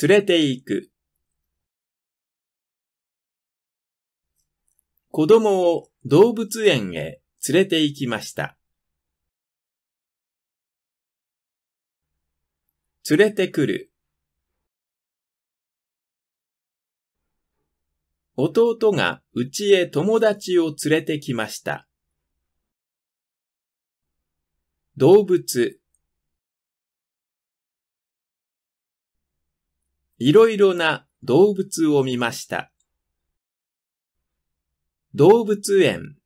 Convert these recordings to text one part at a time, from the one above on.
連れて行く。子供を動物園へ連れて行きました。連れてくる。弟がうちへ友達を連れてきました。動物いろいろな動物を見ました。動物園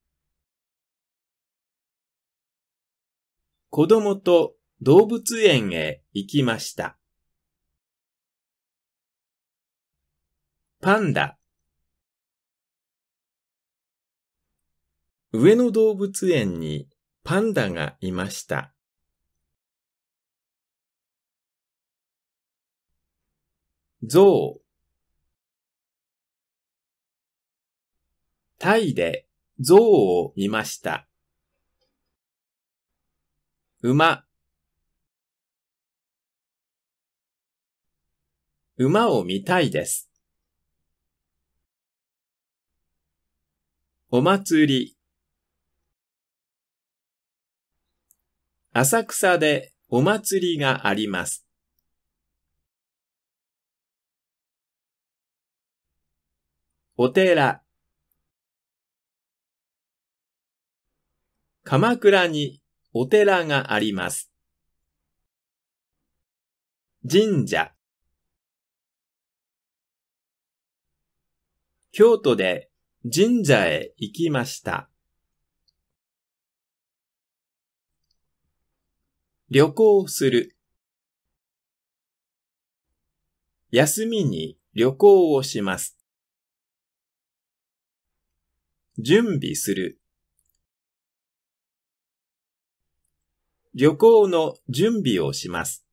子供と動物園へ行きました。パンダ上野動物園にパンダがいました。象タイで象を見ました。馬馬を見たいです。お祭り浅草でお祭りがあります。お寺。鎌倉にお寺があります。神社。京都で神社へ行きました。旅行する。休みに旅行をします。準備する。旅行の準備をします。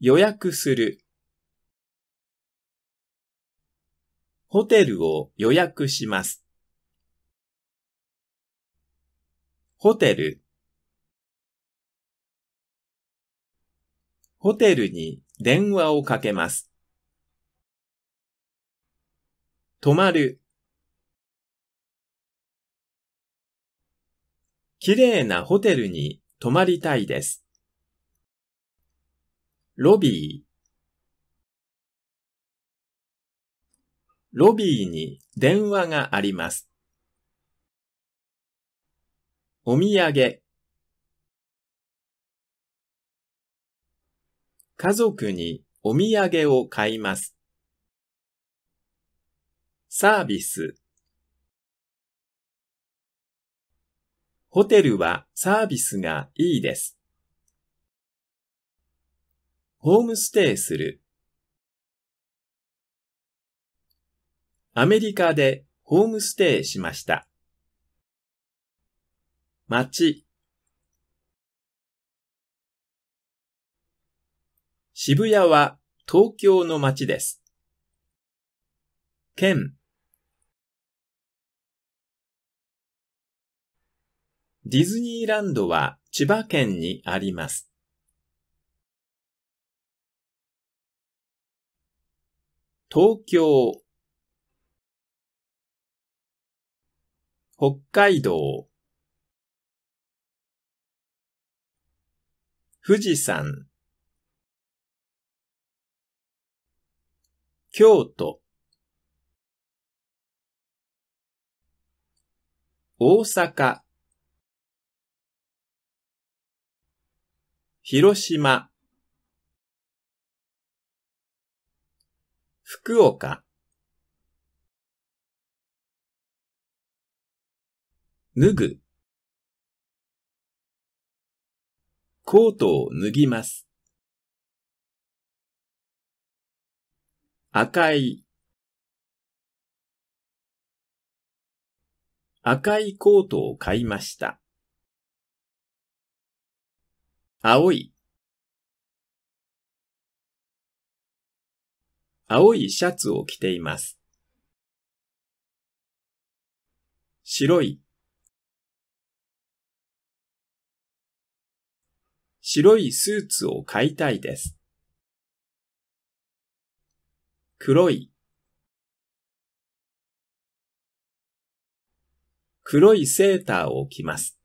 予約する。ホテルを予約します。ホテル。ホテルに電話をかけます。止まる。綺麗なホテルに泊まりたいです。ロビー。ロビーに電話があります。お土産。家族にお土産を買います。サービス。ホテルはサービスがいいです。ホームステイする。アメリカでホームステイしました。街。渋谷は東京の街です。県。ディズニーランドは千葉県にあります。東京、北海道、富士山、京都、大阪、広島、福岡、脱ぐ、コートを脱ぎます。赤い、赤いコートを買いました。青い。青いシャツを着ています。白い。白いスーツを買いたいです。黒い。黒いセーターを着ます。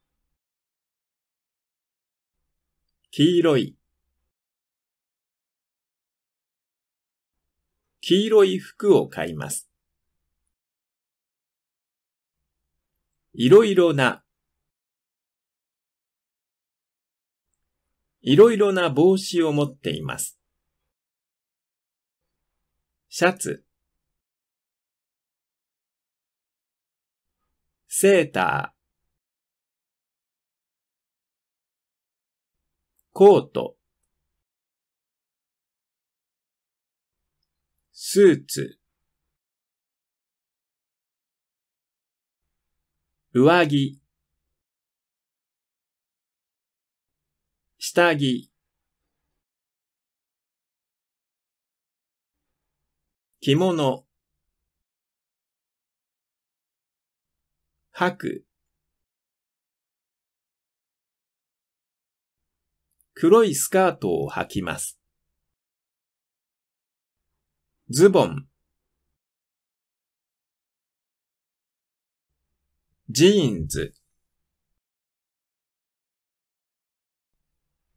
黄色い、黄色い服を買います。いろいろな、いろいろな帽子を持っています。シャツ、セーター、コートスーツ上着下着着物吐く黒いスカートを履きます。ズボン、ジーンズ、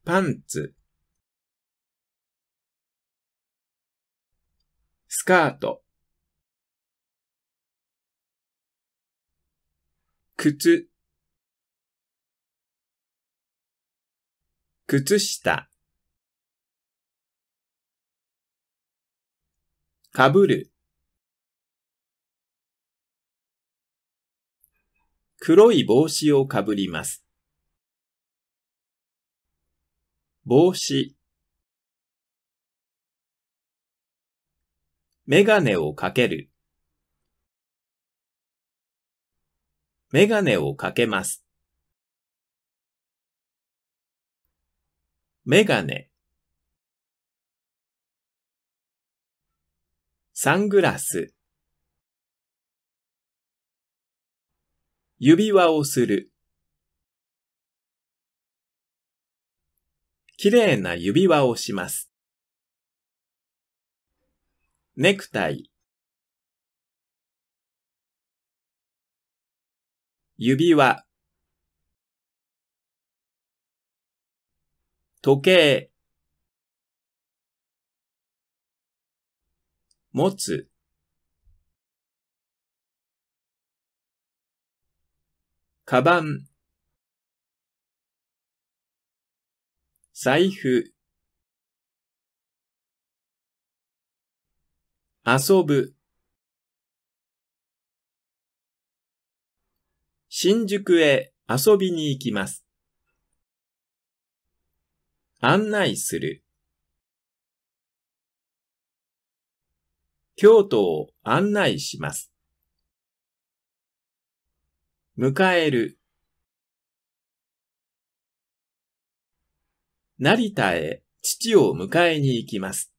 パンツ、スカート、靴、靴下。かぶる。黒い帽子をかぶります。帽子。メガネをかける。メガネをかけます。メガネ、サングラス、指輪をする、綺麗な指輪をします。ネクタイ、指輪、時計持つカバン財布遊ぶ新宿へ遊びに行きます。案内する。京都を案内します。迎える。成田へ父を迎えに行きます。